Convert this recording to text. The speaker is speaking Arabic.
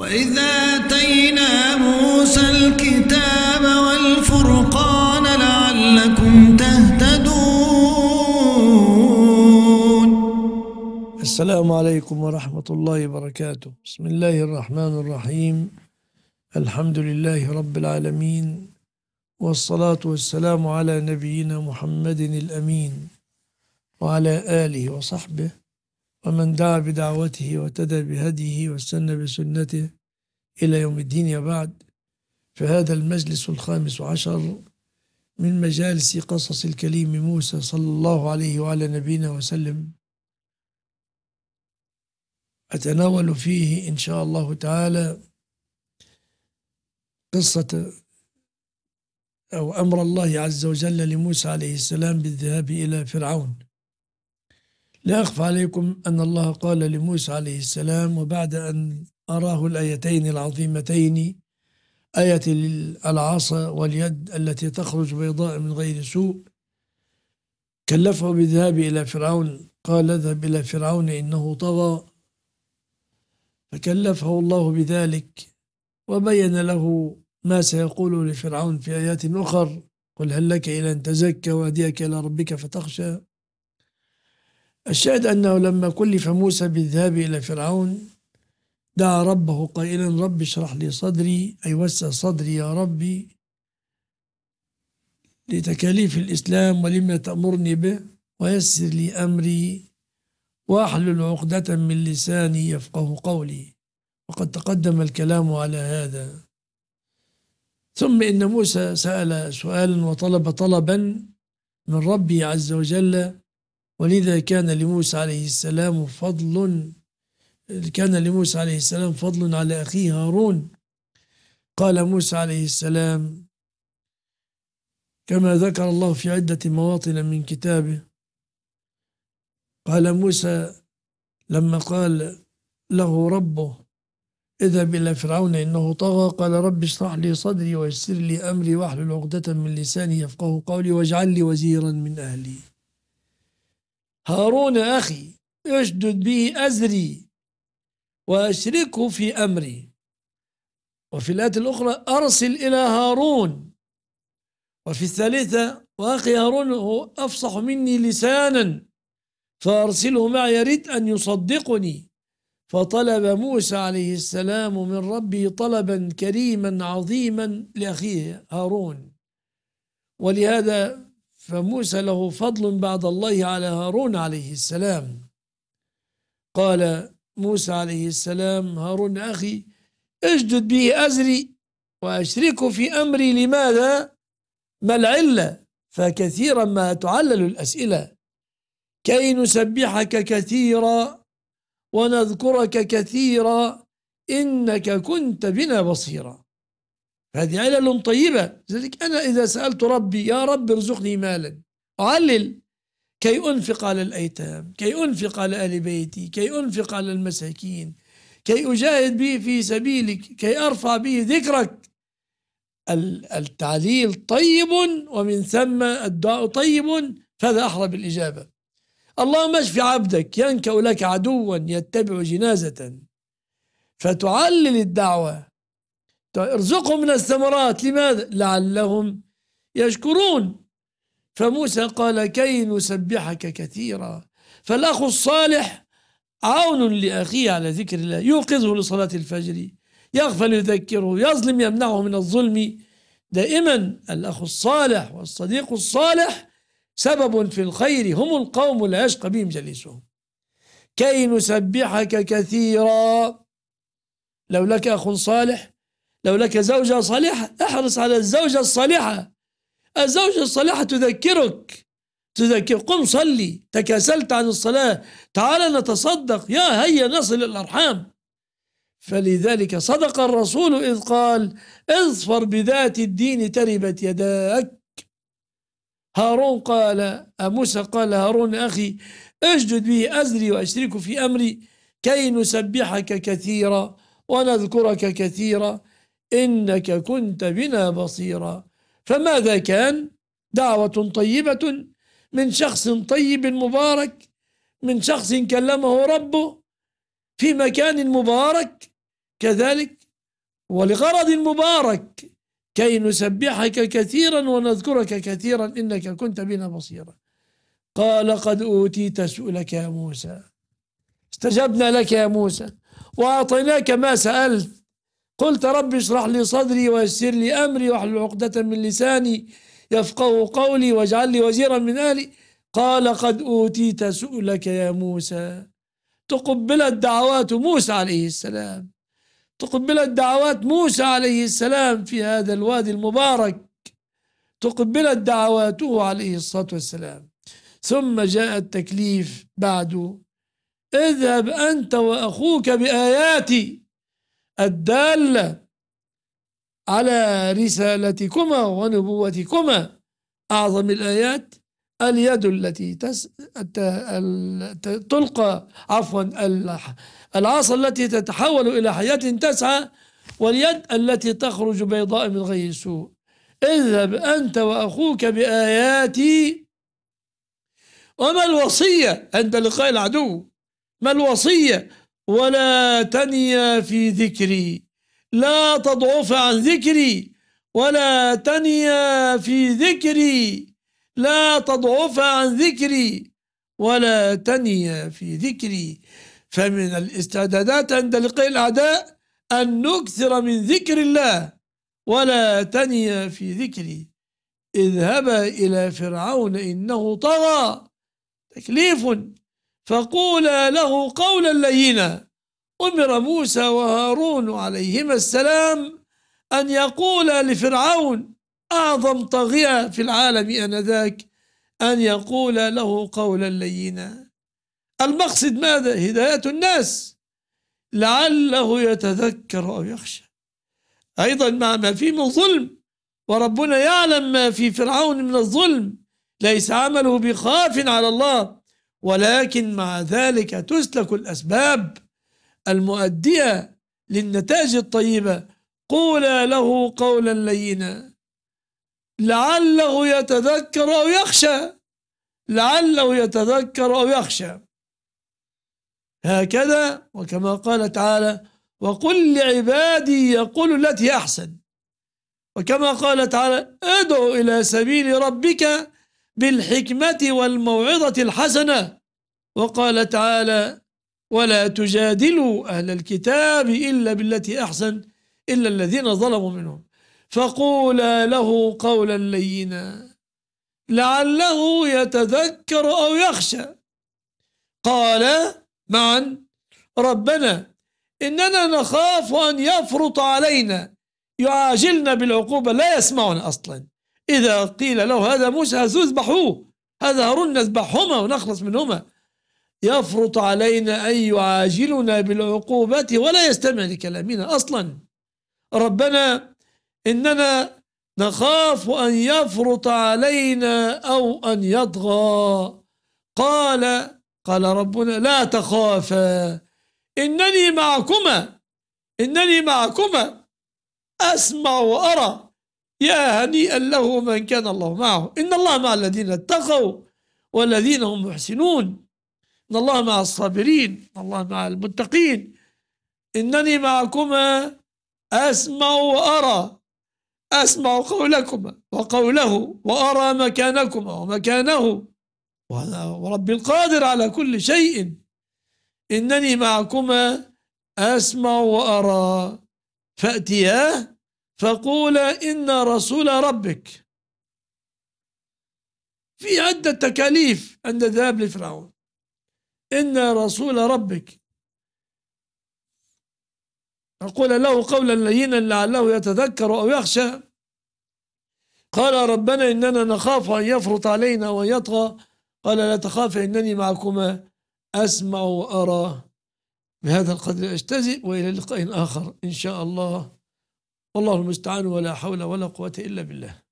وإذا آتينا موسى الكتاب والفرقان لعلكم تهتدون السلام عليكم ورحمة الله وبركاته بسم الله الرحمن الرحيم الحمد لله رب العالمين والصلاة والسلام على نبينا محمد الأمين وعلى آله وصحبه ومن دعا بدعوته واهتدى بهديه واستنى بسنته إلى يوم الدين يا بعد فهذا المجلس الخامس عشر من مجالس قصص الكليم موسى صلى الله عليه وعلى نبينا وسلم أتناول فيه إن شاء الله تعالى قصة أو أمر الله عز وجل لموسى عليه السلام بالذهاب إلى فرعون لا أخفى عليكم أن الله قال لموسى عليه السلام وبعد أن أراه الآيتين العظيمتين آية العصا واليد التي تخرج بيضاء من غير سوء كلفه بالذهاب إلى فرعون قال اذهب إلى فرعون إنه طغى فكلفه الله بذلك وبين له ما سيقول لفرعون في آيات أخر قل هل لك إلى أن تزكى وأهديك إلى ربك فتخشى الشاهد أنه لما كلف موسى بالذهاب إلى فرعون دعا ربه قائلا رب اشرح لي صدري أي وسع صدري يا ربي لتكاليف الإسلام ولما تأمرني به ويسر لي أمري واحلل عقدة من لساني يفقه قولي وقد تقدم الكلام على هذا ثم إن موسى سأل سؤالا وطلب طلبا من ربي عز وجل ولذا كان لموسى عليه السلام فضل كان لموسى عليه السلام فضل على أخيه هارون قال موسى عليه السلام كما ذكر الله في عدة مواطن من كتابه قال موسى لما قال له ربه اذهب إلى فرعون إنه طغى قال رب اشرح لي صدري ويسر لي أمري واحلل عقدة من لساني يفقه قولي واجعل لي وزيرا من أهلي هارون أخي اشدد به أزري وأشركه في أمري وفي الآية الأخرى أرسل إلى هارون وفي الثالثة وأخي هارون هو أفصح مني لسانا فأرسله معي يريد أن يصدقني فطلب موسى عليه السلام من ربه طلبا كريما عظيما لأخيه هارون ولهذا فموسى له فضل بعد الله على هارون عليه السلام قال موسى عليه السلام هارون أخي اجدد به أزري وأشركه في أمري لماذا؟ ما العلة؟ فكثيرا ما تعلل الأسئلة كي نسبحك كثيرا ونذكرك كثيرا إنك كنت بنا بصيرا هذه علل طيبة لذلك أنا إذا سألت ربي يا رب ارزقني مالا أعلل كي أنفق على الأيتام كي أنفق على أهل بيتي كي أنفق على المساكين كي أجاهد به في سبيلك كي أرفع به ذكرك التعليل طيب ومن ثم الدعاء طيب فهذا أحرى بالإجابة اللهم اشف عبدك ينكأ لك عدوا يتبع جنازة فتعلل الدعوة طيب، ارزقهم من الثمرات لماذا؟ لعلهم يشكرون فموسى قال كي نسبحك كثيرا فالأخ الصالح عون لأخيه على ذكر الله يوقظه لصلاة الفجر يغفل يذكره يظلم يمنعه من الظلم دائما الأخ الصالح والصديق الصالح سبب في الخير هم القوم لا يشقى بهم جليسهم كي نسبحك كثيرا لو لك أخ صالح لو لك زوجة صالحة احرص على الزوجة الصالحة الزوجة الصالحة تذكرك تذكر قم صلي تكاسلت عن الصلاة تعال نتصدق يا هيا نصل الأرحام فلذلك صدق الرسول إذ قال اظفر بذات الدين تربت يداك هارون قال موسى قال هارون أخي أشدد به أزري وأشركه في أمري كي نسبحك كثيرا ونذكرك كثيرا إنك كنت بنا بصيرا فماذا كان؟ دعوة طيبة من شخص طيب مبارك من شخص كلمه ربه في مكان مبارك كذلك ولغرض مبارك كي نسبحك كثيرا ونذكرك كثيرا إنك كنت بنا بصيرا قال قد أوتيت سؤلك يا موسى استجبنا لك يا موسى وأعطيناك ما سألت قلت رب اشرح لي صدري ويسر لي أمري واحلل عقدة من لساني يفقه قولي واجعل لي وزيرا من أهلي قال قد أوتيت سؤلك يا موسى تقبلت دعوات موسى عليه السلام تقبلت دعوات موسى عليه السلام في هذا الوادي المبارك تقبلت دعواته عليه الصلاة والسلام ثم جاء التكليف بعده اذهب أنت وأخوك بآياتي الدالة على رسالتكما ونبوتكما أعظم الآيات اليد التي تس... تلقى عفوا العصا التي تتحول إلى حياة تسعى واليد التي تخرج بيضاء من غير سوء اذهب أنت وأخوك بآياتي وما الوصية عند لقاء العدو ما الوصية ولا تنيا في ذكري لا تضعف عن ذكري ولا تنيا في ذكري لا تضعف عن ذكري ولا تنيا في ذكري فمن الاستعدادات عند لقاء الأعداء أن نكثر من ذكر الله ولا تنيا في ذكري اذهبا إلى فرعون إنه طغى تكليف فقولا له قولا لينا أمر موسى وهارون عليهما السلام أن يقولا لفرعون أعظم طاغية في العالم آنذاك أن يقولا له قولا لينا المقصد ماذا؟ هداية الناس لعله يتذكر أو يخشى أيضا مع ما فيه من ظلم وربنا يعلم ما في فرعون من الظلم ليس عمله بخاف على الله ولكن مع ذلك تسلك الأسباب المؤدية للنتائج الطيبة قولا له قولا لينا لعله يتذكر أو يخشى لعله يتذكر أو يخشى هكذا وكما قال تعالى وقل لعبادي يقول التي أحسن وكما قال تعالى ادعو إلى سبيل ربك بالحكمة والموعظة الحسنة وقال تعالى ولا تجادلوا أهل الكتاب إلا بالتي أحسن إلا الذين ظلموا منهم فقولا له قولا لينا لعله يتذكر أو يخشى قال معا ربنا إننا نخاف أن يفرط علينا يعاجلنا بالعقوبة لا يسمعنا أصلا إذا قيل له هذا موسى سيذبحوه هذا هارون نذبحهما ونخلص منهما يفرط علينا أن يعاجلنا بالعقوبة ولا يستمع لكلامنا أصلا ربنا إننا نخاف أن يفرط علينا أو أن يطغى قال قال ربنا لا تخافا إنني معكما إنني معكما أسمع وأرى يا هنيئا له من كان الله معه إن الله مع الذين اتقوا والذين هم محسنون إن الله مع الصابرين إن الله مع المتقين إنني معكما أسمع وأرى أسمع قولكما وقوله وأرى مكانكما ومكانه ورب القادر على كل شيء إنني معكما أسمع وأرى فأتياه فقولا إن رسول ربك في عدة تكاليف عند الذهاب لفرعون إن رسول ربك فقول له قولا لينا لعله يتذكر أو يخشى قال ربنا إننا نخاف أن يفرط علينا ويطغى قال لا تخاف إنني معكما أسمع وأرى بهذا القدر أجتزئ وإلى لقاء آخر إن شاء الله والله المستعان ولا حول ولا قوة إلا بالله